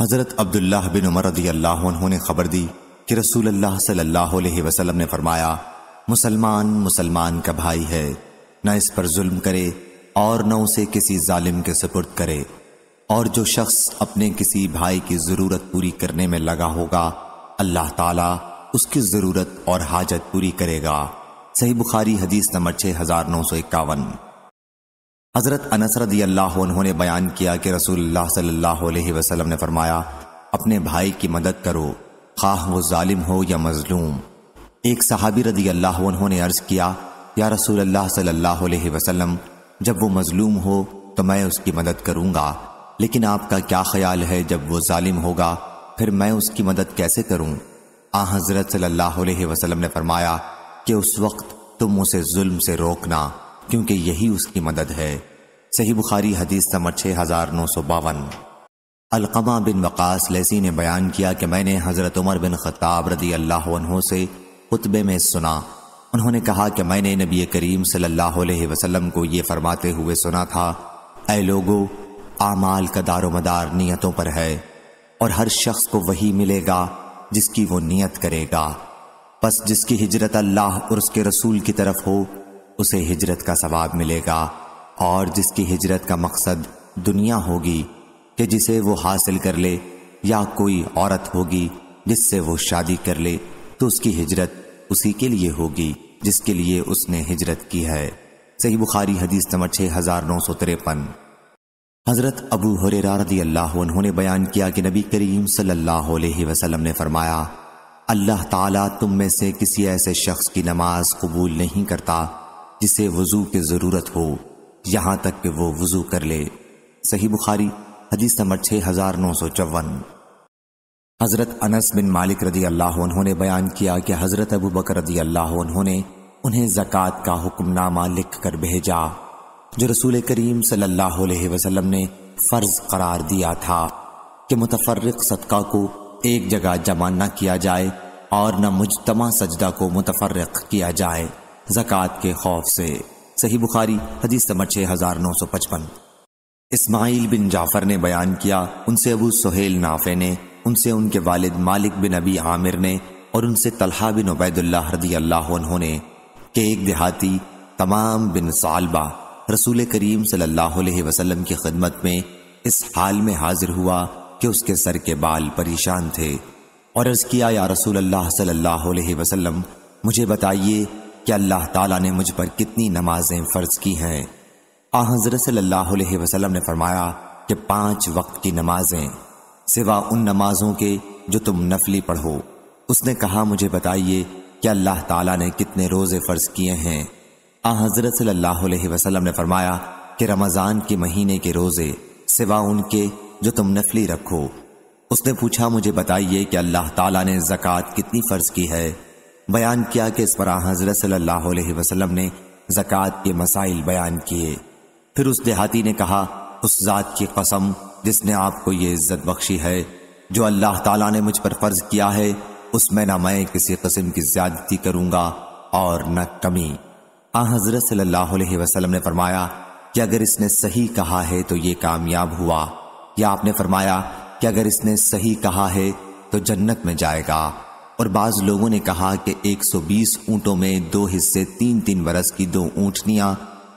हज़रत अब्दुल्लाह बिन उमर रदी अल्लाह उन्होंने खबर दी कि रसूल अल्लाह सल्लल्लाहु अलैहि वसल्लम ने फरमाया मुसलमान मुसलमान का भाई है न इस पर जुल्म करे और न उसे किसी जालिम के सपुर्द करे और जो शख्स अपने किसी भाई की ज़रूरत पूरी करने में लगा होगा अल्लाह ताला उसकी ज़रूरत और हाजत पूरी करेगा सही बुखारी हदीस नंबर छः हज़ार नौ सौ इक्यावन हज़रत अनसरदी अल्लाह उन्होंने बयान किया कि रसूल सल्लल्लाहु अलैहि वसल्लम ने फरमाया अपने भाई की मदद करो खाह वो जालिम हो या मजलूम एक सहाबी रदी अल्लाह उन्होंने अर्ज़ किया या रसूल अल्लाह सल्लल्लाहु अलैहि वसल्लम जब वो मजलूम हो तो मैं उसकी मदद करूँगा लेकिन आपका क्या ख्याल है जब वो जालिम होगा फिर मैं उसकी मदद कैसे करूँ आ हज़रत सल्ला ने फरमाया कि उस वक्त तुम उसे जुल्म से रोकना क्योंकि यही उसकी मदद है सही बुखारी हदीस समर छः हज़ार नौ सौ बावन अलकमा बिन वक़ास लेसी ने बयान किया कि मैंने हज़रत उमर बिन ख़ताब रदी अल्लाह से खुतबे में सुना उन्होंने कहा कि मैंने नबी करीम सल्लल्लाहु अलैहि वसल्लम को ये फरमाते हुए सुना था ए लोगो आमाल का दारो मदार नीयतों पर है और हर शख्स को वही मिलेगा जिसकी वो नीयत करेगा बस जिसकी हिजरत अल्लाह और उसके रसूल की तरफ हो उसे हिजरत का सवाब मिलेगा और जिसकी हिजरत का मकसद दुनिया होगी कि जिसे वो हासिल कर ले या कोई औरत होगी जिससे वो शादी कर ले तो उसकी हिजरत उसी के लिए होगी जिसके लिए उसने हिजरत की है सही बुखारी हदीस नंबर छः हज़ार नौ सौ तिरपन हज़रत अबू हुरेरा रदी अल्लाह उन्होंने बयान किया कि नबी करीम सल्लल्लाहु अलैहि वसल्लम ने फरमाया अल्लाह ताला तुम में से किसी ऐसे शख्स की नमाज कबूल नहीं करता जिसे वज़ू की ज़रूरत हो यहां तक कि वो वज़ू कर ले सही बुखारी हदीस नंबर छह हज़ार नौ सौ चौवन हज़रत अनस बिन मालिक रदी अल्लाह ने बयान किया कि हज़रत अबू बकर रदी अल्लाह ने उन्हें जक़ात का हुक्मनामा लिख कर भेजा जो रसूल करीम सल्लल्लाहु अलैहि वसल्लम ने फ़र्ज़ करार दिया था कि मुतफरक सदका को एक जगह जमा न किया जाए और न मुजतमा सजदा को मुतफरक किया जाए जक़ात के खौफ से सही बुखारी हदीस नंबर छः हज़ार नौ सौ पचपन इस्माइल बिन जाफ़र ने बयान किया उनसे अबू सुहेल नाफे ने उनसे उनके वालिद मालिक बिन अबी आमिर ने और उनसे तलहा बिन उबैदुल्ला रदी अल्लाह ने कि एक देहाती तमाम बिन सालबा रसूल करीम सल्लल्लाहु अलैहि वसल्लम की खिदमत में इस हाल में हाजिर हुआ कि उसके सर के बाल परेशान थे और अर्ज़ किया या रसूल अल्लाह सल्लल्लाहु अलैहि वसल्लम मुझे बताइए कि अल्लाह ताला ने मुझ पर कितनी नमाजें फ़र्ज की हैं आ हज़रत सल्लल्लाहु अलैहि वसल्लम ने फरमाया कि पांच वक्त की नमाजें सिवा उन नमाजों के जो तुम नफली पढ़ो उसने कहा मुझे बताइए कि अल्लाह ताला ने कितने रोज़े फ़र्ज किए हैं आ हज़रत सल्लल्लाहु अलैहि वसल्लम ने फरमाया कि रमज़ान के महीने के रोज़े सिवा उनके जो तुम नफली रखो उसने पूछा मुझे बताइए कि अल्लाह ताला ने ज़क़़त कितनी फ़र्ज की है बयान किया कि इस पर हजरत सल्लल्लाहु वसल्लम ने जक़ात के मसाइल बयान किए फिर उस देहाती ने कहा उस ज़ात की कसम जिसने आपको ये इज्जत बख्शी है जो अल्लाह ताला ने मुझ पर फ़र्ज़ किया है उसमें ना मैं किसी कस्म की ज्यादती करूँगा और न कमी आ हज़रत सल्लल्लाहु वसल्लम ने फरमाया कि अगर इसने सही कहा है तो ये कामयाब हुआ या आपने फरमाया कि अगर इसने सही कहा है तो जन्नत में जाएगा और बाज लोगों ने कहा कि 120 ऊंटों में दो हिस्से तीन तीन बरस की दो ऊँटनियाँ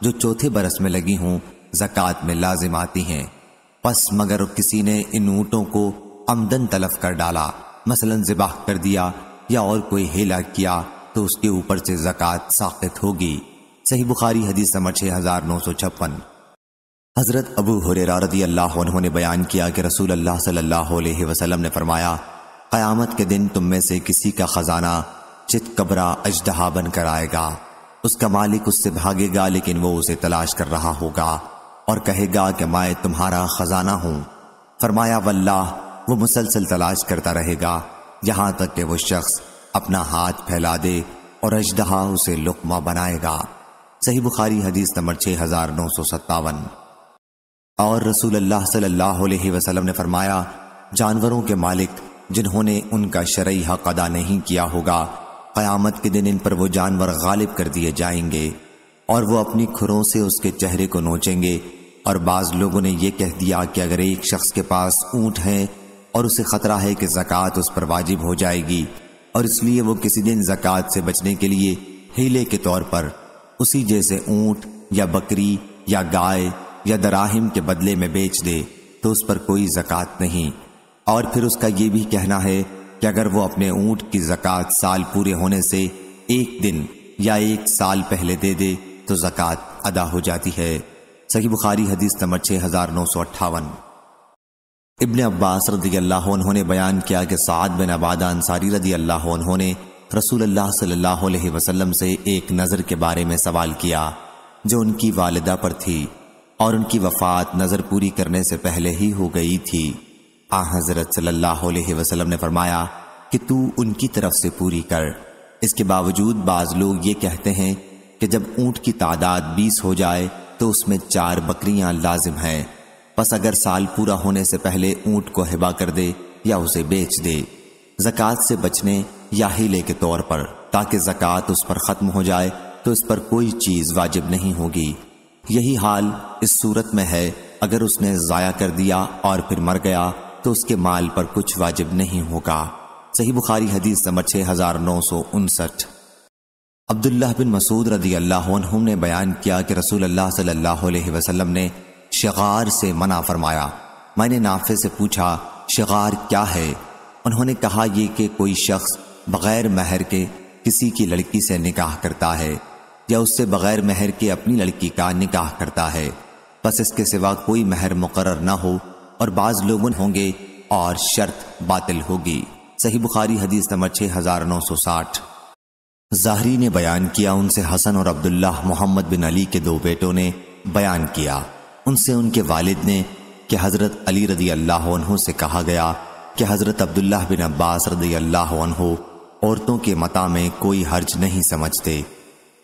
जो चौथे बरस में लगी हों जक़ात में लाजिम आती हैं बस मगर किसी ने इन ऊंटों को आमदन तलफ कर डाला मसलन ज़िबाह कर दिया या और कोई हेला किया तो उसके ऊपर से जक़ात साखित होगी सही बुखारी हदीस नंबर छः हज़ार नौ सौ छप्पन हज़रत अबू हुररा अल्लाह ने बयान किया कि रसूल अल्लाह सल्लल्लाहु अलैहि वसल्लम ने फरमाया क़यामत के दिन तुम में से किसी का ख़जाना चित कबरा अजदहा बनकर आएगा उसका मालिक उससे भागेगा लेकिन वो उसे तलाश कर रहा होगा और कहेगा कि मैं तुम्हारा ख़जाना हूं फरमाया वल्लाह वो मुसलसल तलाश करता रहेगा यहां तक कि वो शख्स अपना हाथ फैला दे और अजदहा उसे लुकमा बनाएगा सही बुखारी हदीस नंबर छह हज़ार नौ सौ सत्तावन और रसूल अल्लाह सल्लल्लाहु अलैहि ने फरमाया जानवरों के मालिक जिन्होंने उनका शरय हक अदा नहीं किया होगा क़यामत के दिन इन पर वो जानवर गालिब कर दिए जाएंगे और वो अपनी खुरों से उसके चेहरे को नोचेंगे और बाज़ लोगों ने यह कह दिया कि अगर एक शख्स के पास ऊँट है और उसे ख़तरा है कि ज़क़़त उस पर वाजिब हो जाएगी और इसलिए वो किसी दिन ज़क़़त से बचने के लिए हीले के तौर पर उसी जैसे ऊँट या बकरी या गाय या दराहिम के बदले में बेच दे तो उस पर कोई ज़क़़त नहीं और फिर उसका ये भी कहना है कि अगर वो अपने ऊँट की ज़क़़त साल पूरे होने से एक दिन या एक साल पहले दे दे तो जक़ात अदा हो जाती है सही बुखारी हदीस नंबर छः हज़ार नौ सौ अट्ठावन इबन अब्बास रदी अल्लाह उन्होंने बयान किया कि साद बिन अबादा अंसारी रदी अल्लाह उन्होंने रसूल अल्लाह सल्लल्लाहु अलैहि वसल्लम से एक नज़र के बारे में सवाल किया जो उनकी वालदा पर थी और उनकी वफ़ात नज़र पूरी करने से पहले ही हो गई थी आ हजरत सल्लल्लाहु अलैहि वसल्लम ने फरमाया कि तू उनकी तरफ से पूरी कर इसके बावजूद बाज लोग ये कहते हैं कि जब ऊंट की तादाद बीस हो जाए तो उसमें चार बकरियां लाजिम हैं बस अगर साल पूरा होने से पहले ऊंट को हिबा कर दे या उसे बेच दे जक़ात से बचने या हीले के तौर पर ताकि जक़ात उस पर ख़त्म हो जाए तो इस पर कोई चीज़ वाजिब नहीं होगी यही हाल इस सूरत में है अगर उसने ज़ाया कर दिया और फिर मर गया तो उसके माल पर कुछ वाजिब नहीं होगा सही बुखारी हदीस नंबर छः हजार नौ सौ उनसठ अब्दुल्ला बिन मसूद रदी अल्लाह ने बयान किया कि रसूल अल्लाह सल्लल्लाहु अलैहि वसल्लम ने शगार से मना फरमाया मैंने नाफे से पूछा शिगार क्या है उन्होंने कहा यह कि कोई शख्स बग़ैर महर के किसी की लड़की से निकाह करता है या उससे बग़ैर महर के अपनी लड़की का निकाह करता है बस इसके सिवा कोई महर मुकर ना हो और बाज लोगन होंगे और शर्त बातिल होगी सही बुखारी हदीस नंबर छः हज़ार नौ सौ साठ जाहरी ने बयान किया उनसे हसन और अब्दुल्ला मोहम्मद बिन अली के दो बेटों ने बयान किया उनसे उनके वालिद ने कि हज़रत अली रदी अल्लाह से कहा गया कि हज़रत अब्दुल्ला बिन अब्बास रदी अल्लाह औरतों के मता में कोई हर्ज नहीं समझते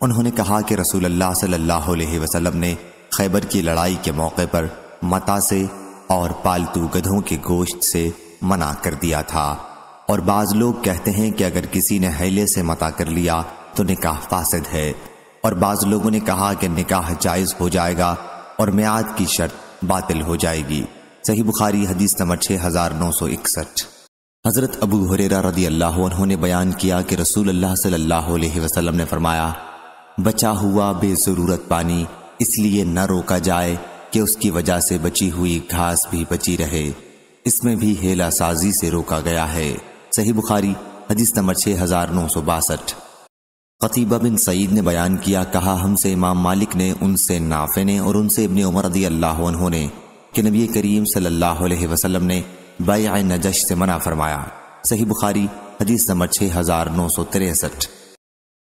उन्होंने कहा कि रसूल अल्लाह सल्लल्लाहु अलैहि वसल्लम ने खैबर की लड़ाई के मौके पर मता से और पालतू गधों के गोश्त से मना कर दिया था और बाज लोग कहते हैं कि अगर किसी ने हैले से मता कर लिया तो निकाह फासद है और बाज लोगों ने कहा कि निकाह जायज हो जाएगा और म्याद की शर्त बातिल हो जाएगी सही बुखारी हदीस नंबर छः हजार नौ सौ इकसठ हज़रत अबू हुरेरा रदी अल्लाह उन्होंने बयान किया कि रसूल अल्लाह सल्लल्लाहु अलैहि वसल्लम ने फरमाया बचा हुआ बेज़रूरत पानी इसलिए न रोका जाए कि उसकी वजह से बची हुई घास भी बची रहे इसमें भी हेला साजी से रोका गया है सही बुखारी हदीस नंबर छः हजार नौ सौ बासठ खतीबा बिन सईद ने बयान किया कहा हमसे इमाम मालिक ने उनसे नाफे ने और उनसे इबन उमर रदी अल्लाह ने कि नबी करीम सल्लल्लाहु अलैहि वसल्लम ने बाय नजश से मना फरमाया सही बुखारी हदीस नंबर छः हजार नौ सौ तिरसठ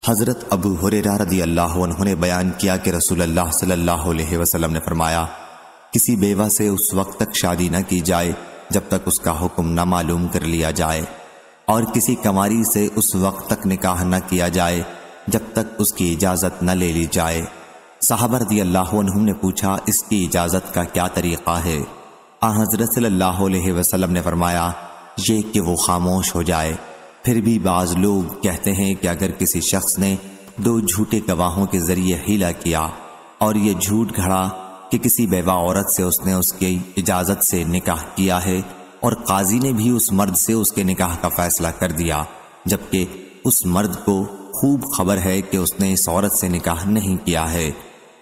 हज़रत अबू हुरेरा रदी अल्लाह उन्होंने बयान किया कि रसूल अल्लाह सल्लल्लाहु अलैहि वसल्लम ने फरमाया किसी बेवा से उस वक्त तक शादी न की जाए जब तक उसका हुक्म न मालूम कर लिया जाए और किसी कमारी से उस वक्त तक निकाह न किया जाए जब तक उसकी इजाज़त न ले ली जाए साहब रदी अल्लाह ने पूछा इसकी इजाज़त का क्या तरीक़ा है आ हज़रत सल्लल्लाहु अलैहि वसल्लम ने फरमाया ये कि वो खामोश हो जाए फिर भी बाज लोग कहते हैं कि अगर किसी शख्स ने दो झूठे गवाहों के जरिए हीला किया और ये झूठ घड़ा कि किसी बेवा औरत से उसने उसकी इजाज़त से निकाह किया है और काजी ने भी उस मर्द से उसके निकाह का फैसला कर दिया जबकि उस मर्द को खूब खबर है कि उसने इस औरत से निकाह नहीं किया है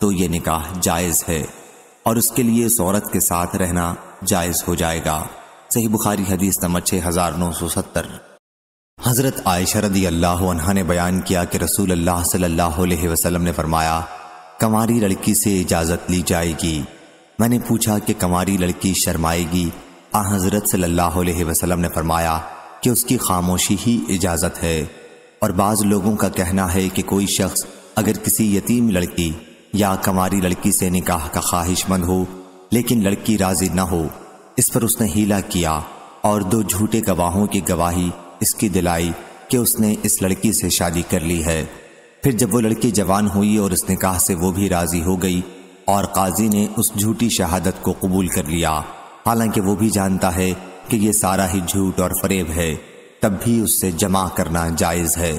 तो ये निकाह जायज़ है और उसके लिए इस औरत के साथ रहना जायज़ हो जाएगा सही बुखारी हदीस नंबर छः हज़ार नौ सौ सत्तर हज़रत आयशा रदी अल्लाह ने बयान किया कि रसूल अल्लाह सल्लल्लाहु अलैहि वसल्लम ने फरमाया कमारी लड़की से इजाज़त ली जाएगी मैंने पूछा कि कमारी लड़की शर्माएगी आ हज़रत सल्लल्लाहु अलैहि वसल्लम ने फरमाया कि उसकी खामोशी ही इजाज़त है और बाज़ लोगों का कहना है कि कोई शख्स अगर किसी यतीम लड़की या कमारी लड़की से निकाह का ख्वाहिशमंद हो लेकिन लड़की राजी न हो इस पर उसने हीला किया और दो झूठे गवाहों की गवाही इसकी दिलाई कि उसने इस लड़की से शादी कर ली है फिर जब वो लड़की जवान हुई और उसने निकाह से वो भी राज़ी हो गई और काजी ने उस झूठी शहादत को कबूल कर लिया हालांकि वो भी जानता है कि ये सारा ही झूठ और फरेब है तब भी उससे जमा करना जायज़ है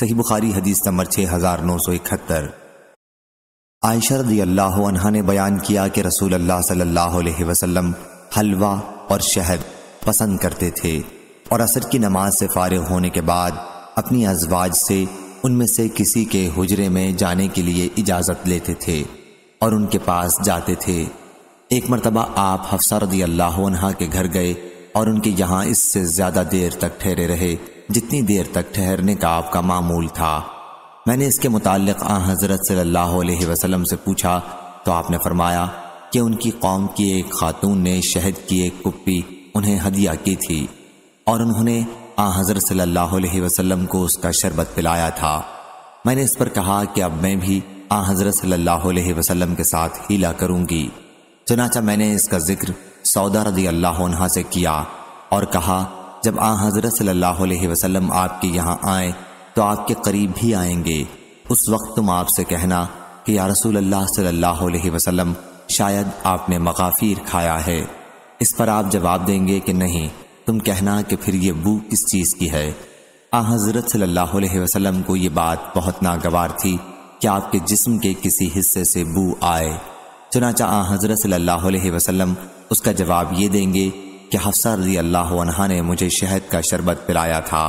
सही बुखारी हदीस नंबर छः हज़ार नौ सौ इकहत्तर आयशरदी अल्लाह ने बयान किया कि रसूल अल्लाह सल्लल्लाहु अलैहि वसल्लम हलवा और शहद पसंद करते थे और असर की नमाज से फ़ारिग होने के बाद अपनी अजवाज से उनमें से किसी के हजरे में जाने के लिए इजाज़त लेते थे और उनके पास जाते थे एक मरतबा आप हफ्सा रदी अल्लाह के घर गए और उनके यहाँ इससे ज़्यादा देर तक ठहरे रहे जितनी देर तक ठहरने का आपका मामूल था मैंने इसके मुतालिक आ हज़रत सल्ला वसलम से पूछा तो आपने फरमाया कि उनकी कौम की एक खातून ने शहद की एक कुप्पी उन्हें हदिया की थी और उन्होंने आ हजर सल्लल्लाहु अलैहि वसल्लम को उसका शरबत पिलाया था मैंने इस पर कहा कि अब मैं भी आ हजरत सल्लाम अलैहि वसल्लम के साथ हीला करूंगी चुनाचा मैंने इसका जिक्र सौदा रदी अल्लाह से किया और कहा जब आ हजरत सल्लल्लाहु अलैहि वसल्लम आपके यहाँ आए तो आपके करीब भी आएंगे उस वक्त तुम आपसे कहना कि या रसूल अल्लाह सल्लल्लाहु अलैहि वसल्लम शायद आपने मकाफिर खाया है इस पर आप जवाब देंगे कि नहीं तुम कहना कि फिर ये बू किस चीज़ की है आ हज़रत सल्लल्लाहु अलैहि वसल्लम को ये बात बहुत नागवार थी कि आपके जिस्म के किसी हिस्से से बू आए चुनाचा आ हज़रत सल्लल्लाहु अलैहि वसल्लम उसका जवाब ये देंगे कि हफ्सा रजी अल्लाह ने मुझे शहद का शरबत पिलाया था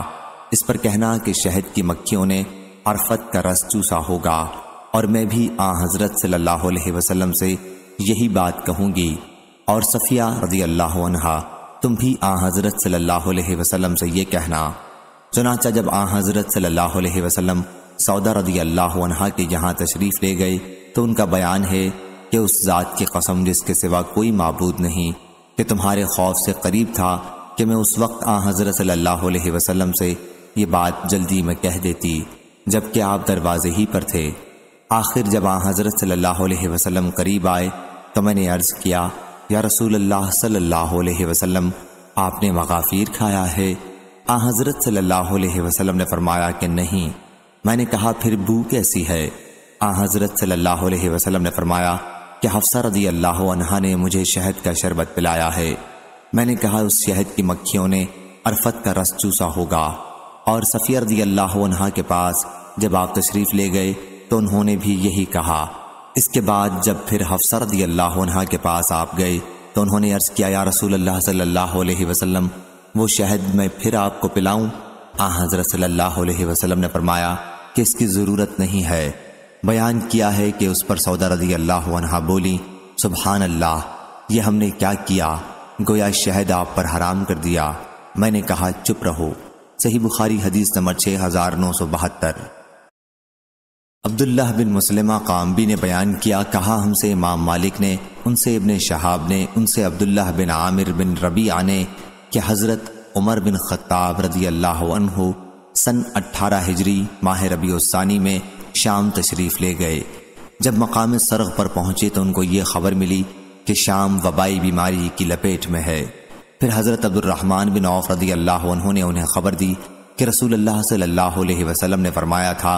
इस पर कहना कि शहद की मक्खियों ने अरफत का रस चूसा होगा और मैं भी आ हज़रत सल्लल्लाहु अलैहि से यही बात कहूँगी और सफ़िया रजी अल्लाह तुम भी आ हज़रत सल्लल्लाहु अलैहि वसल्लम से ये कहना चुनाचा जब आ हज़रत सल्लल्लाहु अलैहि वसल्लम सौदा रदी अल्लाह के यहाँ तशरीफ़ ले गए तो उनका बयान है कि उस ज़ात की कसम जिसके सिवा कोई मबूद नहीं कि तुम्हारे खौफ से करीब था कि मैं उस वक्त आ हज़रत सल्ला वसलम से ये बात जल्दी में कह देती जबकि आप दरवाजे ही पर थे आखिर जब आ हज़रत सल्लल्लाहु अलैहि वसल्लम करीब आए तो मैंने अर्ज़ किया या रसूल अल्लाह सल्लल्लाहु अलैहि वसल्लम आपने मगाफिर खाया है आ हज़रत सल्लल्लाहु अलैहि वसल्लम ने फरमाया कि नहीं मैंने कहा फिर बू कैसी है आ हज़रत सल्लल्लाहु अलैहि वसल्लम ने फरमाया कि हफ्सा रजी अल्लाह अनहा ने मुझे शहद का शरबत पिलाया है मैंने कहा उस शहद की मक्खियों ने अरफत का रस चूसा होगा और सफ़ी रजी अल्लाह अनहा के पास जब आप तशरीफ़ ले गए तो उन्होंने भी यही कहा इसके बाद जब फिर हफ्सर रदी अल्लाह के पास आप गए तो उन्होंने अर्ज़ किया या रसूल अल्लाह सल्लल्लाहु अलैहि वसल्लम वो शहद मैं फिर आपको पिलाऊं आ हज़रत सल्लल्लाहु अलैहि वसल्लम ने फरमाया कि इसकी ज़रूरत नहीं है बयान किया है कि उस पर सौदा रदी अल्लाह बोली सुबहान अल्लाह ये हमने क्या किया गोया शहद आप पर हराम कर दिया मैंने कहा चुप रहो सही बुखारी हदीस नंबर छः हज़ार नौ सौ बहत्तर अब्दुल्लाह बिन मुसलमा कामबी ने बयान किया कहा हमसे इमाम मालिक ने उनसे इबन शहाब ने उनसे अब्दुल्लाह बिन आमिर बिन रबी आने कि हज़रत उमर बिन ख़त्ताब रदी अल्लाह सन 18 हिजरी माह रबी ऊसानी में शाम तशरीफ़ ले गए जब मकाम सरग पर पहुँचे तो उनको ये खबर मिली कि शाम वबाई बीमारी की लपेट में है फिर हज़रत अब्दुलरहमान बिन औफ रदी अल्लाह ने उन्हें खबर दी कि रसूल अल्लाह सल्लल्लाहु ने फरमाया था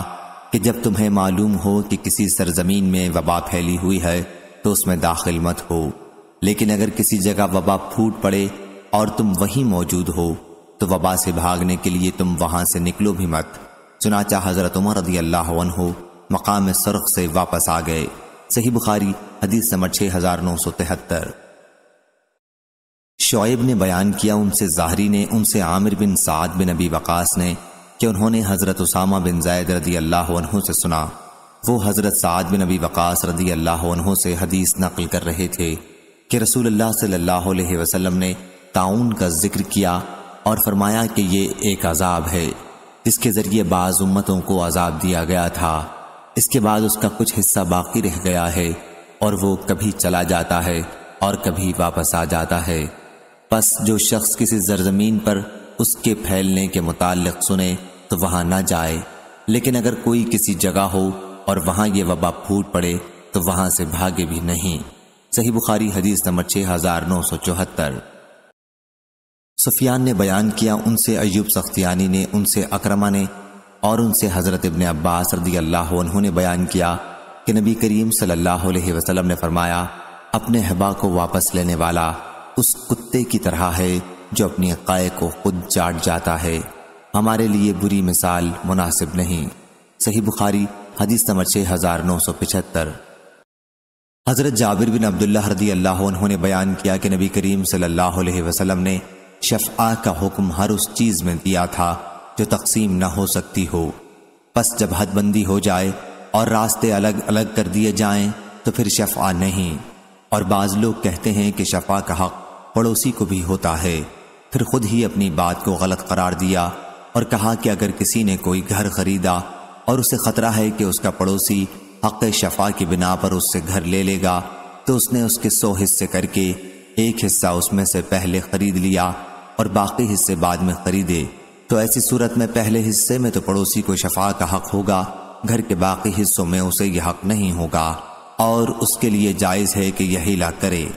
कि जब तुम्हें मालूम हो कि किसी सरजमीन में वबा फैली हुई है तो उसमें दाखिल मत हो लेकिन अगर किसी जगह वबा फूट पड़े और तुम वहीं मौजूद हो तो वबा से भागने के लिए तुम वहां से निकलो भी मत चुनाचा हजरत उमर रदी अल्लाह हो मकाम सुरख से वापस आ गए सही बुखारी हदीस नंबर छह हजार नौ सौ तिहत्तर शोएब ने बयान किया उनसे जाहरी ने उनसे आमिर बिन साद बिन अबी वकास ने कि उन्होंने हज़रत उसामा बिन जायद रदी अल्लाह से सुना वो हज़रत साद बिन अबी वक़ास रदी अल्लाह से हदीस नकल कर रहे थे कि रसूल अल्लाह सल्लल्लाहु अलैहि वसल्लम ने ताउन का जिक्र किया और फरमाया कि ये एक अजाब है जिसके ज़रिए बाज़ उम्मतों को अजाब दिया गया था इसके बाद उसका कुछ हिस्सा बाकी रह गया है और वो कभी चला जाता है और कभी वापस आ जाता है बस जो शख्स किसी जरजमीन पर उसके फैलने के मुतालिक सुने तो वहां ना जाए लेकिन अगर कोई किसी जगह हो और वहां ये वबा फूट पड़े तो वहां से भागे भी नहीं सही बुखारी हदीस नंबर छः हज़ार नौ सौ चौहत्तर सुफियान ने बयान किया उनसे अयूब सख्तियानी ने उनसे अक्रमा ने और उनसे हज़रत इबन अब्बास रदी अल्लाह ने बयान किया कि नबी करीम सल्लल्लाहु अलैहि वसल्लम ने फरमाया अपने हबा को वापस लेने वाला उस कुत्ते की तरह है जो अपनी काय को खुद चाट जाता है हमारे लिए बुरी मिसाल मुनासिब नहीं सही बुखारी हदीस नंबर छः हज़ार नौ सौ पिछहत्तर हज़रत जाबिर बिन अब्दुल्ला हरदी अल्लाह उन्होंने बयान किया कि नबी करीम सल्लल्लाहु अलैहि वसल्लम ने शफ़ा का हुक्म हर उस चीज़ में दिया था जो तकसीम ना हो सकती हो बस जब हदबंदी हो जाए और रास्ते अलग अलग कर दिए जाएं तो फिर शफ़ा नहीं और बाज़ लोग कहते हैं कि शफ़ा का हक़ पड़ोसी को भी होता है फिर खुद ही अपनी बात को गलत करार दिया और कहा कि अगर किसी ने कोई घर खरीदा और उसे खतरा है कि उसका पड़ोसी हक शफा की बिना पर उससे घर ले लेगा तो उसने उसके सौ हिस्से करके एक हिस्सा उसमें से पहले खरीद लिया और बाकी हिस्से बाद में खरीदे तो ऐसी सूरत में पहले हिस्से में तो पड़ोसी को शफा का हक होगा घर के बाकी हिस्सों में उसे यह हक नहीं होगा और उसके लिए जायज़ है कि यही ला करे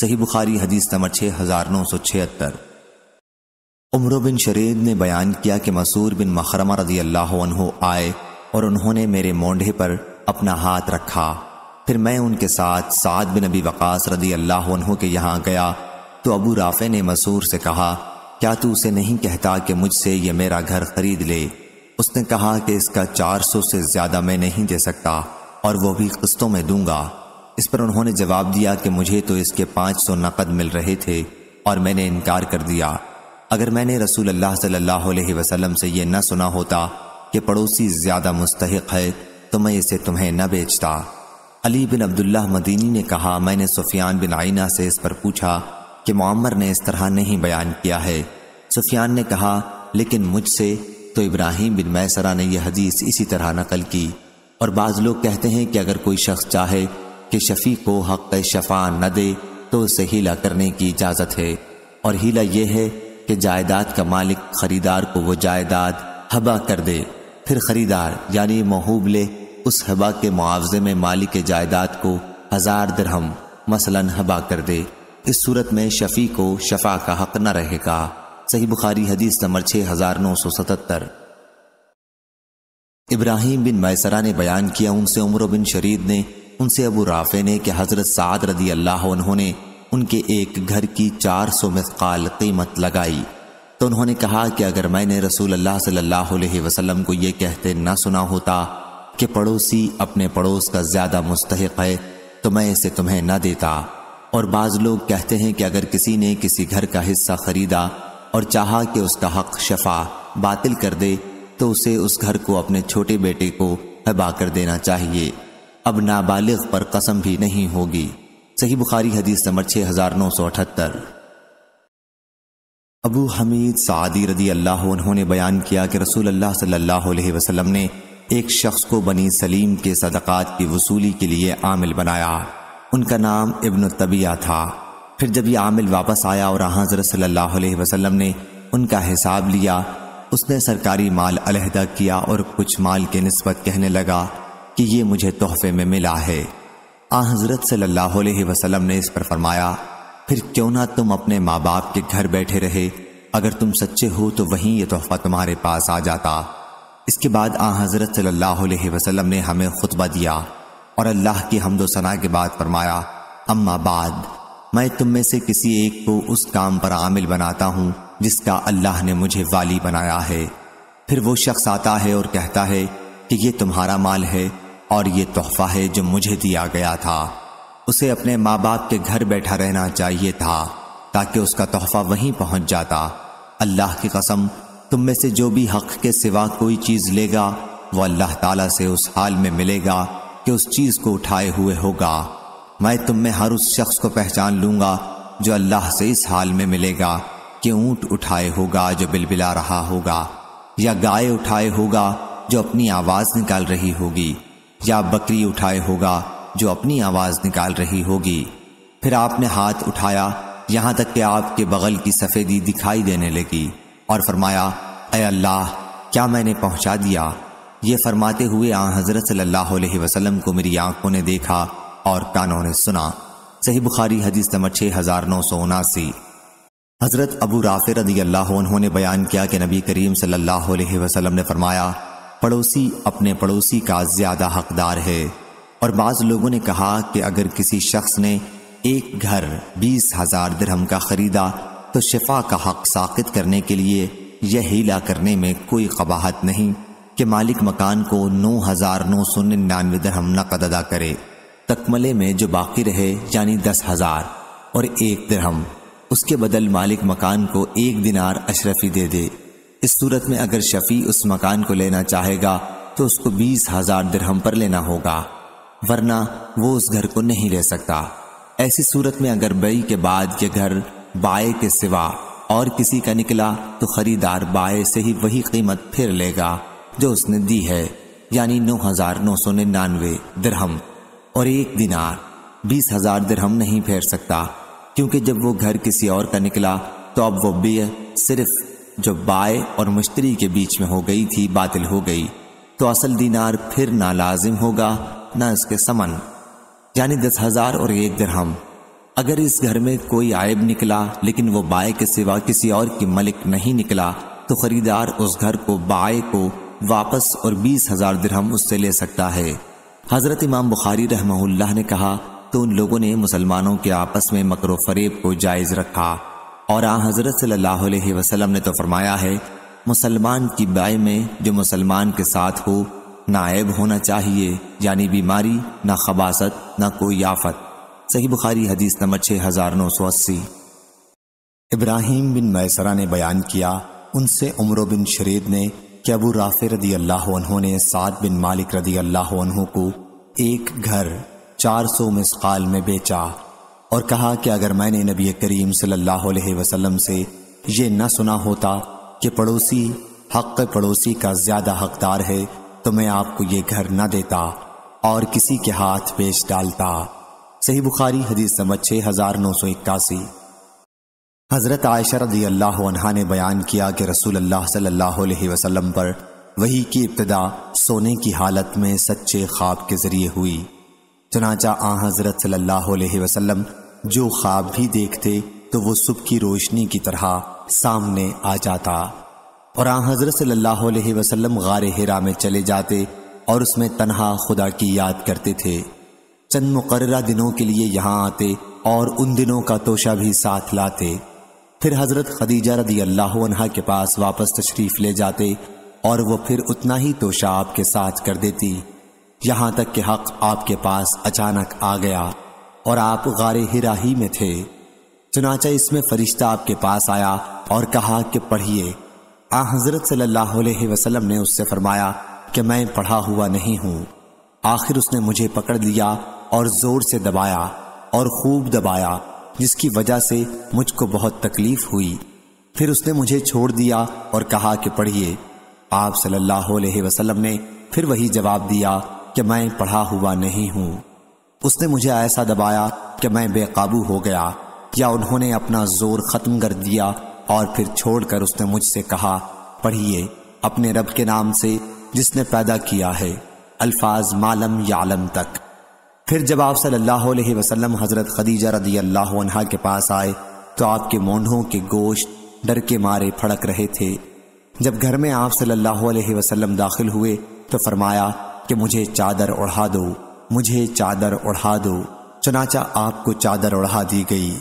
सही बुखारी हदीस नंबर छः हज़ार नौ सौ छिहत्तर उम्र बिन शरीद ने बयान किया कि मसूर बिन मखरमा रजी अल्लाह आए और उन्होंने मेरे मोंढे पर अपना हाथ रखा फिर मैं उनके साथ साद बिन अबी वकास रदी अल्लाह के यहाँ गया तो अबू राफे ने मसूर से कहा क्या तू उसे नहीं कहता कि मुझसे ये मेरा घर खरीद ले उसने कहा कि इसका चार सौ से ज़्यादा मैं नहीं दे सकता और वो भी किस्तों में दूंगा इस पर उन्होंने जवाब दिया कि मुझे तो इसके पाँच सौ नकद मिल रहे थे और मैंने इनकार कर दिया अगर मैंने रसूल अल्लाह सल्लल्लाहु अलैहि वसल्लम से यह न सुना होता कि पड़ोसी ज़्यादा मुस्तक है तो मैं इसे तुम्हें न बेचता अली बिन अब्दुल्ला मदीनी ने कहा मैंने सुफियान बिन आइना से इस पर पूछा कि मम्मर ने इस तरह नहीं बयान किया है सुफियान ने कहा लेकिन मुझसे तो इब्राहिम बिन मैसरा ने यह हदीस इसी तरह नकल की और बाज़ लोग कहते हैं कि अगर कोई शख्स चाहे कि शफ़ी को हक़ शफ़ा न दे तो उसे हीला करने की इजाज़त है और हीला यह है कि जायदाद का मालिक खरीदार को वो जायदाद हबा कर दे फिर खरीदार यानी महूब ले उस हबा के मुआवजे में मालिक जायदाद को हजार दरहम मसलन हबा कर दे इस सूरत में शफी को शफा का हक न रहेगा सही बुखारी हदीस नंबर छः हजार नौ सौ सतहत्तर इब्राहिम बिन मैसरा ने बयान किया उनसे उम्र बिन शरीद ने उनसे अबू राफे ने कि हजरत साद रदी अल्लाह उन्होंने उनके एक घर की चार सौ मिसकाल कीमत लगाई तो उन्होंने कहा कि अगर मैंने रसूल अल्लाह सल्लल्लाहु अलैहि वसल्लम को ये कहते ना सुना होता कि पड़ोसी अपने पड़ोस का ज़्यादा मुस्तक है तो मैं इसे तुम्हें ना देता और बाज़ लोग कहते हैं कि अगर किसी ने किसी घर का हिस्सा ख़रीदा और चाह कि उसका हक शफा बातिल कर दे तो उसे उस घर को अपने छोटे बेटे को हबा कर देना चाहिए अब नाबालिग पर कसम भी नहीं होगी सही बुखारी हदीस नंबर छः हजार नौ सौ अठहत्तर अबू हमीद सादी रदी अल्लाह उन्होंने बयान किया कि रसूल अल्लाह सल्लल्लाहु अलैहि वसल्लम ने एक शख्स को बनी सलीम के सदक़ात की वसूली के लिए आमिल बनाया उनका नाम इब्न तबिया था फिर जब यह आमिल वापस आया और हज़र सल्लल्लाहु अलैहि वसल्लम ने उनका हिसाब लिया उसने सरकारी माल अलहदा किया और कुछ माल के नस्बत कहने लगा कि ये मुझे तोहफे में मिला है आ हजरत सल्लल्लाहु अलैहि वसल्लम ने इस पर फरमाया फिर क्यों ना तुम अपने माँ बाप के घर बैठे रहे अगर तुम सच्चे हो तो वहीं ये तोहफा तुम्हारे पास आ जाता इसके बाद आ हजरत सल्लल्लाहु वसलम ने हमें खुतबा दिया और अल्लाह की हमदोसना के बाद फरमाया अम्मा बाद मैं तुम में से किसी एक को उस काम पर आमिल बनाता हूँ जिसका अल्लाह ने मुझे वाली बनाया है फिर वो शख्स आता है और कहता है कि ये तुम्हारा माल है और ये तोहफा है जो मुझे दिया गया था उसे अपने माँ बाप के घर बैठा रहना चाहिए था ताकि उसका तोहफा वहीं पहुंच जाता अल्लाह की कसम तुम में से जो भी हक के सिवा कोई चीज़ लेगा वो अल्लाह ताला से उस हाल में मिलेगा कि उस चीज़ को उठाए हुए होगा मैं तुम में हर उस शख्स को पहचान लूंगा जो अल्लाह से इस हाल में मिलेगा कि ऊंट उठाए होगा जो बिलबिला रहा होगा या गाय उठाए होगा जो अपनी आवाज़ निकाल रही होगी या बकरी उठाए होगा जो अपनी आवाज निकाल रही होगी फिर आपने हाथ उठाया यहां तक कि आपके बगल की सफेदी दिखाई देने लगी और फरमाया अल्लाह क्या मैंने पहुंचा दिया ये फरमाते हुए आ हजरत सल्लल्लाहु अलैहि वसल्लम को मेरी आंखों ने देखा और कानों ने सुना सही बुखारी हदीस नंबर छः हज़ार नौ सौ उनासी हज़रत अबू राफे रदी अल्लाह ने बयान किया कि नबी करीम सल्लल्लाहु अलैहि वसल्लम ने फरमाया पड़ोसी अपने पड़ोसी का ज्यादा हकदार है और बाज लोगों ने कहा कि अगर किसी शख्स ने एक घर बीस हजार दरहम का खरीदा तो शिफा का हक साकित करने के लिए यह हीला करने में कोई कबाहत नहीं कि मालिक मकान को नौ हजार नौ सौ निन्यानवे दरहम नकद अदा करे तकमले में जो बाकी रहे यानी दस हजार और एक दरहम उसके बदल मालिक मकान को एक दिनार अशरफी दे दे इस सूरत में अगर शफी उस मकान को लेना चाहेगा तो उसको बीस हजार दिरहम पर लेना होगा वरना वो उस घर को नहीं ले सकता ऐसी सूरत में अगर बई के बाद ये घर बाए के सिवा और किसी का निकला तो खरीदार बाए से ही वही कीमत फिर लेगा जो उसने दी है यानी नौ हजार नौ सौ निन्यानवे दरहम और एक दिनार बीस हजार दरहम नहीं फेर सकता क्योंकि जब वो घर किसी और का निकला तो अब वो बेय सिर्फ जो बाय और मुश्तरी के बीच में हो गई थी बातिल हो गई तो असल दीनार फिर ना लाजिम होगा ना इसके समन यानी दस हजार और एक दरहम अगर इस घर में कोई आयब निकला लेकिन वो बाय के सिवा किसी और की मलिक नहीं निकला तो खरीदार उस घर को बाय को वापस और बीस हजार दरहम उससे ले सकता है हज़रत इमाम बुखारी रहमहुल्लाह ने कहा तो उन लोगों ने मुसलमानों के आपस में मकर फरेब को जायज़ रखा और आ हज़रत वसल्लम ने तो फरमाया है मुसलमान की बाय में जो मुसलमान के साथ हो नायब होना चाहिए यानी बीमारी ना खबासत ना कोई आफत सही बुखारी हदीस नंबर छः हज़ार नौ सौ अस्सी इब्राहिम बिन मैसरा ने बयान किया उनसे उम्र बिन शरीद ने कि अबू राफे रदी अल्लाह ने साद बिन मालिक रदी अल्लाह को एक घर चार सौ मिसकाल में बेचा और कहा कि अगर मैंने नबी करीम सल्लल्लाहु अलैहि वसल्लम से ये न सुना होता कि पड़ोसी हक पड़ोसी का ज़्यादा हकदार है तो मैं आपको ये घर न देता और किसी के हाथ पेश डालता सही बुखारी हदीस नंबर छः हज़ार नौ सौ इक्यासी हज़रत आयशा रदी अल्लाह ने बयान किया कि रसूल अल्लाह सल्लल्लाहु अलैहि वसल्लम पर वही की इब्तदा सोने की हालत में सच्चे ख्वाब के ज़रिए हुई चनाचा आ हज़रत सल्लल्लाहु वसल्लम जो ख्वाब भी देखते तो वो सुबह की रोशनी की तरह सामने आ जाता और आ हज़रत सल्लल्लाहु वसल्लम गार हिरा में चले जाते और उसमें तनहा खुदा की याद करते थे चंद मुकर्रा दिनों के लिए यहाँ आते और उन दिनों का तोशा भी साथ लाते फिर हज़रत खदीजा रदी अल्लाह के पास वापस तशरीफ़ ले जाते और वह फिर उतना ही तोशा आपके साथ कर देती यहाँ तक कि हक आपके पास अचानक आ गया और आप गारे हिरा ही में थे चुनाचा इसमें फरिश्ता आपके पास आया और कहा कि पढ़िए आ हजरत सल्लल्लाहु वसल्लम ने उससे फरमाया कि मैं पढ़ा हुआ नहीं हूँ आखिर उसने मुझे पकड़ लिया और ज़ोर से दबाया और खूब दबाया जिसकी वजह से मुझको बहुत तकलीफ़ हुई फिर उसने मुझे छोड़ दिया और कहा कि पढ़िए आप सल्लाह ने फिर वही जवाब दिया कि मैं पढ़ा हुआ नहीं हूं उसने मुझे ऐसा दबाया कि मैं बेकाबू हो गया या उन्होंने अपना जोर खत्म कर दिया और फिर छोड़कर उसने मुझसे कहा पढ़िए अपने रब के नाम से जिसने पैदा किया है अल्फाज मालम या आलम तक फिर जब आप सल्लल्लाहु अलैहि वसल्लम हज़रत खदीजा रदी अल्लाह के पास आए तो आपके मोंढों के गोश्त डर के मारे फड़क रहे थे जब घर में आप सल्लल्लाहु अलैहि वसल्लम दाखिल हुए तो फरमाया कि मुझे चादर ओढ़ा दो मुझे चादर ओढ़ा दो चनाचा आपको चादर ओढ़ा दी गई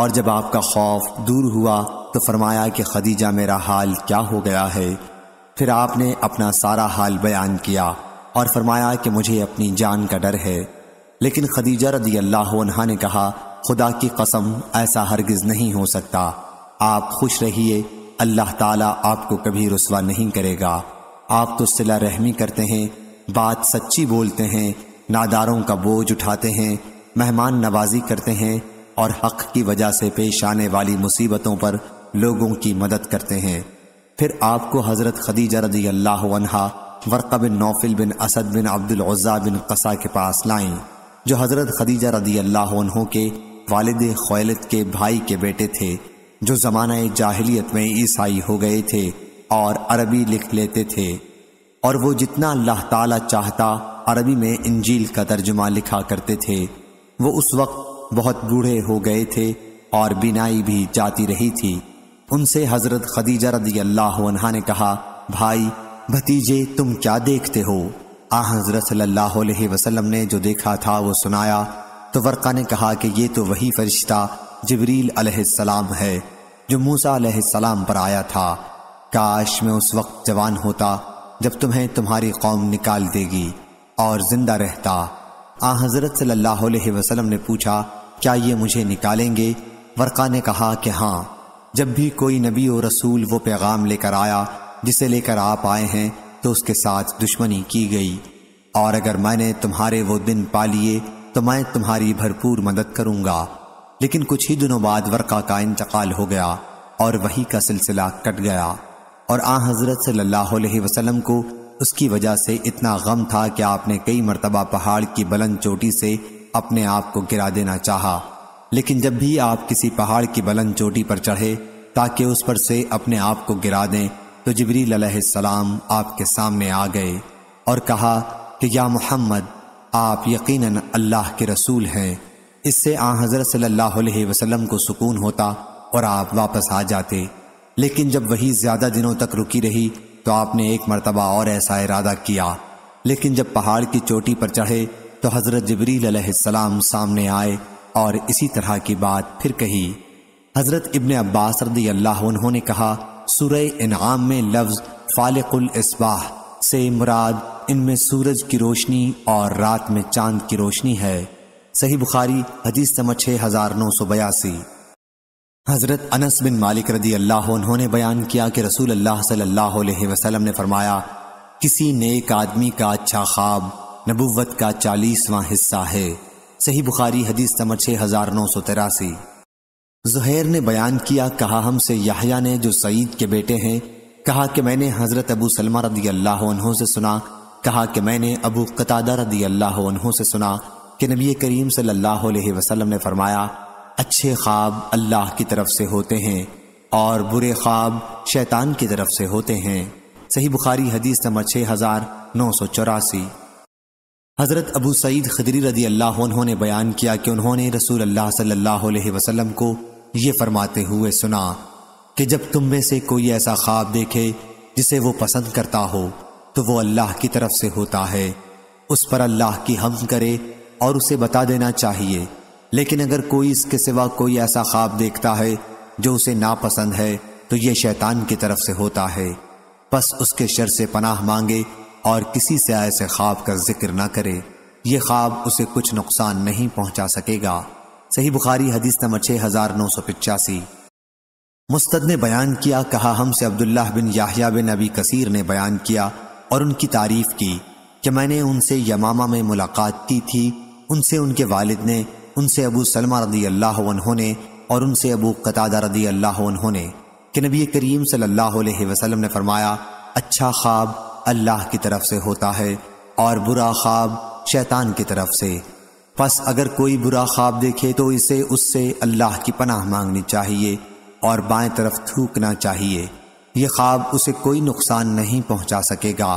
और जब आपका खौफ दूर हुआ तो फरमाया कि खदीजा मेरा हाल क्या हो गया है फिर आपने अपना सारा हाल बयान किया और फरमाया कि मुझे अपनी जान का डर है लेकिन खदीजा रदी अल्लाह ने कहा खुदा की कसम ऐसा हरगिज़ नहीं हो सकता आप खुश रहिए अल्लाह ताला आपको कभी रसवा नहीं करेगा आप तो सिला रहमी करते हैं बात सच्ची बोलते हैं नादारों का बोझ उठाते हैं मेहमान नवाजी करते हैं और हक की वजह से पेश आने वाली मुसीबतों पर लोगों की मदद करते हैं फिर आपको हज़रत खदीजा रदी अल्लाह वर्का बिन नौफिल बिन असद बिन अब्दुलज़ा बिन कसा के पास लाएं जो हज़रत खदीजा रदी अल्लाह के वालद खैलत के भाई के बेटे थे जो ज़माना जाहलीत में ईसाई हो गए थे और अरबी लिख लेते थे और वो जितना अल्लाह ताला चाहता अरबी में इंजील का तर्जुमा लिखा करते थे वो उस वक्त बहुत बूढ़े हो गए थे और बिनाई भी जाती रही थी उनसे हजरत खदीजा रदी अल्लाह ने कहा भाई भतीजे तुम क्या देखते हो आ हजरत सल्लल्लाहु अलैहि वसल्लम ने जो देखा था वो सुनाया तो वर्का ने कहा कि ये तो वही फरिश्ता जबरील अलैहिस्सलाम है जो मूसा अलैहिस्सलाम पर आया था काश मैं उस वक्त जवान होता जब तुम्हें तुम्हारी कौम निकाल देगी और जिंदा रहता आ हजरत सल्लल्लाहु अलैहि वसल्लम ने पूछा क्या ये मुझे निकालेंगे वर्का ने कहा कि हाँ जब भी कोई नबी और रसूल वो पैगाम लेकर आया जिसे लेकर आप आए हैं तो उसके साथ दुश्मनी की गई और अगर मैंने तुम्हारे वो दिन पा लिए तो मैं तुम्हारी भरपूर मदद करूंगा लेकिन कुछ ही दिनों बाद वर्का का इंतकाल हो गया और वही का सिलसिला कट गया और आ हज़रत सल्लल्लाहु अलैहि वसल्लम को उसकी वजह से इतना गम था कि आपने कई मरतबा पहाड़ की बुलंद चोटी से अपने आप को गिरा देना चाहा लेकिन जब भी आप किसी पहाड़ की बुलंद चोटी पर चढ़े ताकि उस पर से अपने आप को गिरा दें तो जबरी सलाम आपके सामने आ गए और कहा कि या मोहम्मद आप यकीन अल्लाह के रसूल हैं इससे आ हज़रत सल्ला वसलम को सुकून होता और आप वापस आ जाते लेकिन जब वही ज्यादा दिनों तक रुकी रही तो आपने एक मरतबा और ऐसा इरादा किया लेकिन जब पहाड़ की चोटी पर चढ़े तो हज़रत जबरील सामने आए और इसी तरह की बात फिर कही हज़रत इबन अब्बास रदी अल्लाह उन्होंने कहा सूरह इनाम में लफ्ज़ फ़ालिकुल इसबाह से मुराद इनमें सूरज की रोशनी और रात में चांद की रोशनी है सही बुखारी हदीस समझ छः हज़ार नौ सौ बयासी हज़रत अनस बिन मालिक रदी अल्लाह उन्होंने बयान किया कि रसूल अल्लाह सल्लल्लाहु अलैहि वसल्लम ने फरमाया किसी नेक आदमी का अच्छा ख्वाब नबुवत का चालीसवां हिस्सा है सही बुखारी हदीस नंबर छः हज़ार नौ सौ तिरासी जहैर ने बयान किया कहा हमसे याहिया ने जो सईद के बेटे हैं कहा कि मैंने हज़रत अबू सलमा रदी अल्लाह से सुना कहा कि मैंने अबू कतादा रदी अल्लाह से सुना कि नबी करीम सल्लल्लाहु अलैहि वसल्लम ने फरमाया अच्छे ख्वाब अल्लाह की तरफ से होते हैं और बुरे ख्वाब शैतान की तरफ से होते हैं सही बुखारी हदीस नंबर छः हज़ार नौ सौ चौरासी हज़रत अबू सईद खदरी रदी अल्लाह उन्होंने बयान किया कि उन्होंने रसूल अल्लाह सल्लल्लाहु अलैहि वसल्लम को ये फरमाते हुए सुना कि जब तुम में से कोई ऐसा ख्वाब देखे जिसे वो पसंद करता हो तो वो अल्लाह की तरफ से होता है उस पर अल्लाह की हम करे और उसे बता देना चाहिए लेकिन अगर कोई इसके सिवा कोई ऐसा ख्वाब देखता है जो उसे नापसंद है तो ये शैतान की तरफ से होता है बस उसके शर से पनाह मांगे और किसी से ऐसे ख्वाब का जिक्र ना करे ये ख्वाब उसे कुछ नुकसान नहीं पहुंचा सकेगा सही बुखारी हदीस नंबर छः हज़ार नौ सौ पिचासी मुस्तद ने बयान किया कहा हमसे अब्दुल्ला बिन याहिया बिन अबी कसीर ने बयान किया और उनकी तारीफ की कि मैंने उनसे यमामा में मुलाकात की थी उनसे उनके वालिद ने उनसे अबू सलमा रदी अल्लाह ने और उनसे अबू कतादा रदी अल्लाह ने कि नबी करीम सल्लल्लाहु अलैहि वसल्लम ने फरमाया अच्छा ख्वाब अल्लाह की तरफ से होता है और बुरा ख्वाब शैतान की तरफ से बस अगर कोई बुरा ख्वाब देखे तो इसे उससे अल्लाह की पनाह मांगनी चाहिए और बाएं तरफ थूकना चाहिए यह ख्वाब उसे कोई नुकसान नहीं पहुंचा सकेगा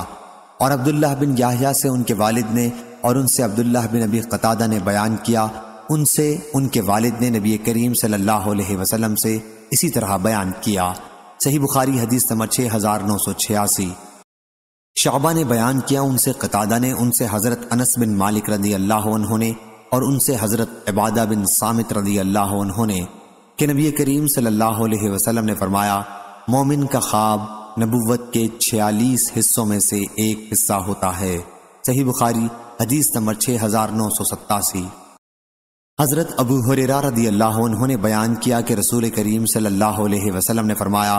और अब्दुल्लाह बिन याहिया से उनके वालिद ने और उनसे अब्दुल्लाह बिन अबी कतादा ने बयान किया उनसे उनके वालिद ने नबी करीम सल्लल्लाहु अलैहि वसल्लम से इसी तरह बयान किया सही बुखारी हदीस नंबर छः हज़ार नौ सौ छियासी शाबा ने बयान किया उनसे कतादा ने उनसे हज़रत अनस बिन मालिक रदी अल्लाह ने और उनसे हज़रत इबादा बिन सामित रदी अल्लाह ने कि नबी करीम सल्लल्लाहु अलैहि वसल्लम ने फरमाया मोमिन का ख्वाब नबूवत के छियालीस हिस्सों में से एक हिस्सा होता है सही बुखारी हदीस नंबर छः हज़ार नौ सौ सत्तासी हज़रत अबू हुररा अल्लाह उन्होंने बयान किया कि रसूल करीम सल्लल्लाहु अलैहि वसल्लम ने फरमाया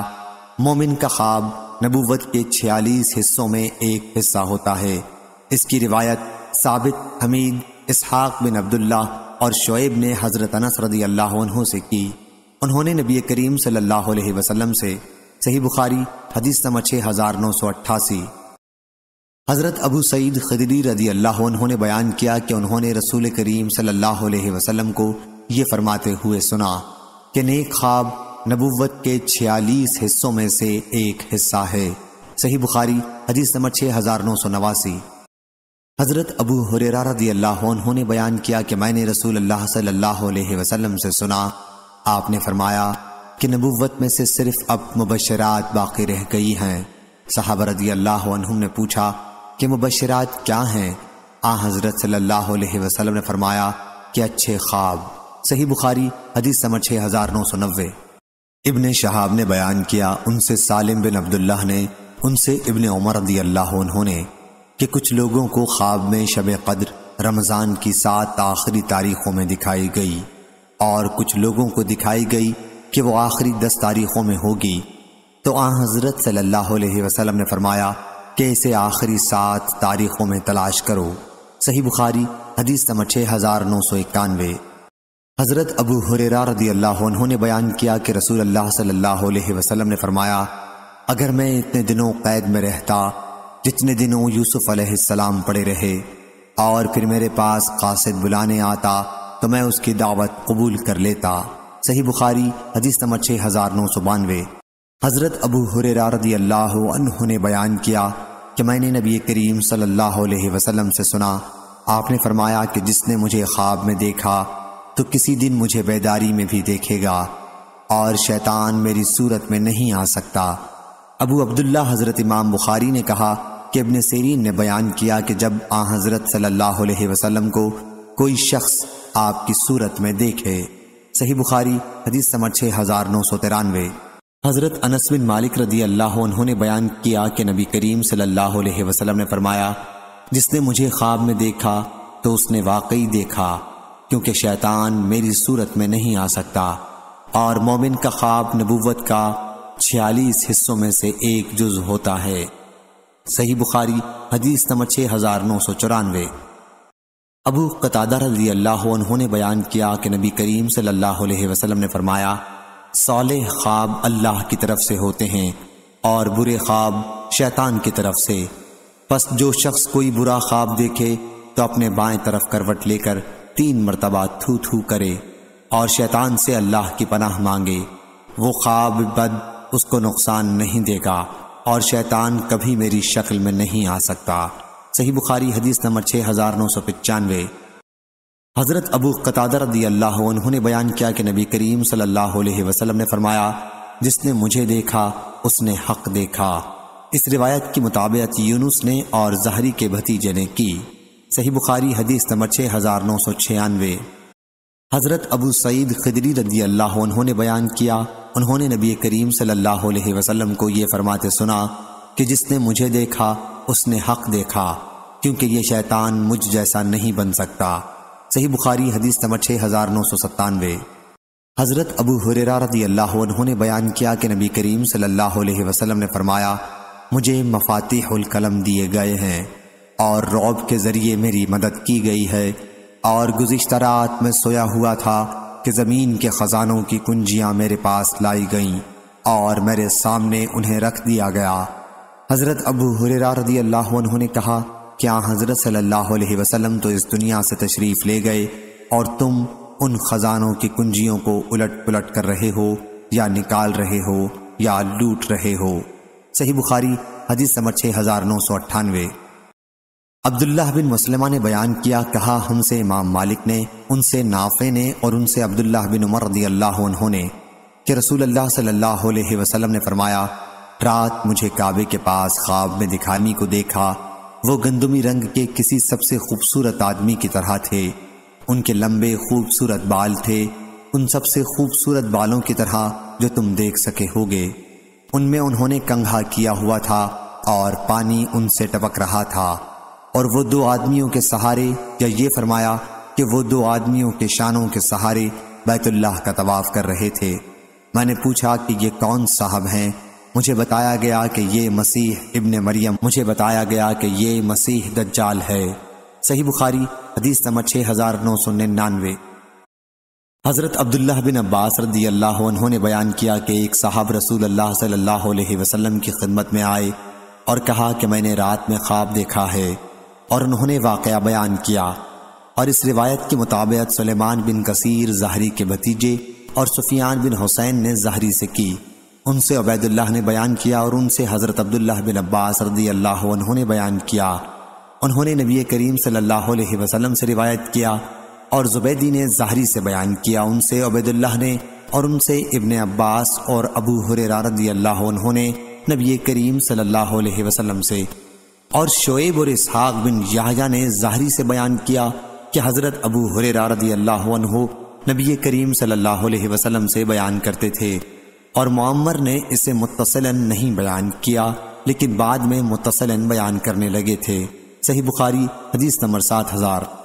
मोमिन का ख्वाब नबूवत के छियालीस हिस्सों में एक हिस्सा होता है इसकी रिवायत साबित हमीद इसहाक बिन अब्दुल्ला और शुएब ने हज़रत अनस रदी अल्लाह से की उन्होंने नबी करीम सल्लल्लाहु अलैहि वसल्लम से सही बुखारी हदीस नंबर छः हज़ार नौ सौ अट्ठासी हज़रत अबू सईद खदरी रदी अल्लाह उन्होंने बयान किया कि उन्होंने रसूल करीम सल्लल्लाहु अलैहि वसल्लम को ये फरमाते हुए सुना कि नेक ख्वाब नबुवत के छियालीस हिस्सों में से एक हिस्सा है सही बुखारी हदीस नंबर छः हज़ार नौ सौ नवासी हज़रत अबू हुरेरा रदी अल्लाह ने बयान किया कि मैंने रसूल अल्लाह सल्लल्लाहु अलैहि वसल्लम से सुना आपने फरमाया कि नबुवत में से सिर्फ अब मुबशरात बाकी रह गई हैं साहब रदी अल्लाह ने पूछा कि मुबशरात क्या हैं आ हज़रत सल्लल्लाहु अलैहि वसल्लम ने फरमाया कि अच्छे ख्वाब सही बुखारी हदीस समर छः हज़ार नौ सौ नब्बे इबन शहाब ने बयान किया उनसे सालिम बिन अब्दुल्ला ने उनसे इबन उमर अदी अल्लाह उन्होंने कि कुछ लोगों को ख्वाब में शब कद्र रमज़ान की सात आखिरी तारीखों में दिखाई गई और कुछ लोगों को दिखाई गई कि वो आखिरी दस तारीखों में होगी तो आ हज़रत सल्लल्लाहु अलैहि वसल्लम ने फरमाया कि इसे आखिरी सात तारीखों में तलाश करो सही बुखारी हदीस नंबर छः हज़ार नौ सौ इक्यानवे हज़रत अबू हुरेरा रदी अल्लाह उन्होंने बयान किया कि रसूल अल्लाह सल्लल्लाहु अलैहि वसल्लम ने फरमाया अगर मैं इतने दिनों कैद में रहता जितने दिनों यूसुफ़ अलैहिस्सलाम पड़े रहे और फिर मेरे पास कासिद बुलाने आता तो मैं उसकी दावत कबूल कर लेता सही बुखारी हदीस नंबर छः हज़ार नौ सौ बानवे हज़रत अबू हुरेरा रदी अल्लाह ने बयान किया कि मैंने नबी करीम सल्लल्लाहु अलैहि वसल्लम से सुना आपने फरमाया कि जिसने मुझे ख्वाब में देखा तो किसी दिन मुझे बेदारी में भी देखेगा और शैतान मेरी सूरत में नहीं आ सकता अबू अब्दुल्ला हज़रत इमाम बुखारी ने कहा कि अबन सीरीन ने बयान किया कि जब आ हज़रत सल्लल्लाहु अलैहि वसल्लम को कोई शख्स आपकी सूरत में देखे सही बुखारी हदीस नंबर छः हज़ार नौ सौ तिरानवे हज़रत अनस बिन मालिक रदी अल्लाह उन्होंने बयान किया कि नबी करीम सल्लल्लाहु अलैहि वसल्लम ने फरमाया जिसने मुझे ख्वाब में देखा तो उसने वाकई देखा क्योंकि शैतान मेरी सूरत में नहीं आ सकता और मोमिन का ख्वाब नबूवत का छियालीस हिस्सों में से एक जुज होता है सही बुखारी हदीस नंबर छः हज़ार नौ सौ चौरानवे अबू कतादा रजी अल्लाह उन्होंने बयान किया कि नबी करीम सल्लल्लाहु अलैहि वसल्लम ने फरमाया साले ख्वाब अल्लाह की तरफ से होते हैं और बुरे ख्वाब शैतान की तरफ से बस जो शख्स कोई बुरा ख्वाब देखे तो अपने बाएं तरफ करवट लेकर तीन मरतबा थू थू करे और शैतान से अल्लाह की पनाह मांगे वो ख्वाब बद उसको नुकसान नहीं देगा और शैतान कभी मेरी शक्ल में नहीं आ सकता सही बुखारी हदीस नंबर छः हज़ार नौ सौ पचानवे हज़रत अबू कतादर रदी अल्लाह उन्होंने बयान किया कि नबी करीम सल्लल्लाहु अलैहि वसल्लम ने फरमाया जिसने मुझे देखा उसने हक देखा इस रिवायत के मुताबिक यूनुस ने और जहरी के भतीजे ने की सही बुखारी हदीस नंबर छः हज़ार नौ सौ छियानवे हज़रत अबू सईद खदरी रदी अल्लाह उन्होंने बयान किया उन्होंने नबी करीम सल्लल्लाहु अलैहि वसल्लम को ये फरमाते सुना कि जिसने मुझे देखा उसने हक देखा क्योंकि ये शैतान मुझ जैसा नहीं बन सकता सही बुखारी हदीस नंबर छः हज़ार नौ सौ सत्तानवे हज़रत अबू हुरेरा रदी अल्लाह ने बयान किया कि नबी करीम सल्लल्लाहु अलैहि वसल्लम ने फरमाया मुझे मफातिहुल कलम दिए गए हैं और रौब के ज़रिए मेरी मदद की गई है और गुज्त रात में सोया हुआ था कि ज़मीन के ख़जानों की कुंजियाँ मेरे पास लाई गईं और मेरे सामने उन्हें रख दिया गया हज़रत अबू हुरेरा रदी अल्लाह ने कहा क्या हज़रत सल्लल्लाहु अलैहि वसल्लम तो इस दुनिया से तशरीफ़ ले गए और तुम उन ख़जानों की कुंजियों को उलट पुलट कर रहे हो या निकाल रहे हो या लूट रहे हो सही बुखारी हदीस नंबर छः हज़ार नौ सौ अट्ठानवे अब्दुल्लाह बिन मसलमा ने बयान किया कहा हमसे इमाम मालिक ने उनसे नाफे ने और उनसे अब्दुल्लाह बिन उमर रदी अल्लाह ने कि रसूल अल्लाह सल्लल्लाहु अलैहि वसल्लम ने फरमाया रात मुझे काबे के पास ख्वाब में दिखाने को देखा वो गंदुमी रंग के किसी सबसे खूबसूरत आदमी की तरह थे उनके लंबे खूबसूरत बाल थे उन सबसे खूबसूरत बालों की तरह जो तुम देख सके होगे उनमें उन्होंने कंघा किया हुआ था और पानी उनसे टपक रहा था और वो दो आदमियों के सहारे या ये फरमाया कि वो दो आदमियों के शानों के सहारे बैतुल्लाह का तवाफ कर रहे थे मैंने पूछा कि ये कौन साहब हैं मुझे बताया गया कि ये मसीह इब्न मरियम मुझे बताया गया कि ये मसीह दज्जाल है सही बुखारी हदीस नंबर छः हज़ार नौ सौ निन्यानवे हज़रत अब्दुल्ला बिन अब्बास रदी अल्लाह उन्होंने बयान किया कि एक साहब रसूल अल्लाह सल्लल्लाहु अलैहि वसल्लम की खिदमत में आए और कहा कि मैंने रात में ख्वाब देखा है और उन्होंने वाक़ बयान किया और इस रिवायत के मुताबिक सलेमान बिन कसीर जहरी के भतीजे और सुफियान बिन हुसैन ने जहरी से की उनसे अबैदुल्लाह ने बयान किया और उनसे हज़रत अब्दुल्ला बिन अब्बास रदी अल्लाह ने बयान किया उन्होंने नबी करीम सल्लल्लाहु अलैहि वसल्लम से रिवायत किया और जुबैदी ने ज़ाहरी से बयान किया उनसे अबैदुल्लाह ने और उनसे इबन अब्बास और अबू हुरेरा रदी अल्लाह ने नबी करीम सल्लल्लाहु अलैहि से और शोएब और इसहाक बिन याहया ने ज़ाहरी से बयान किया कि हज़रत अबू हुर रदी अल्लाह नबी करीम सल्ला वसलम से बयान करते थे और मम्मर ने इसे मुतसलन नहीं बयान किया लेकिन बाद में मुतसलन बयान करने लगे थे सही बुखारी हदीस नंबर सात हज़ार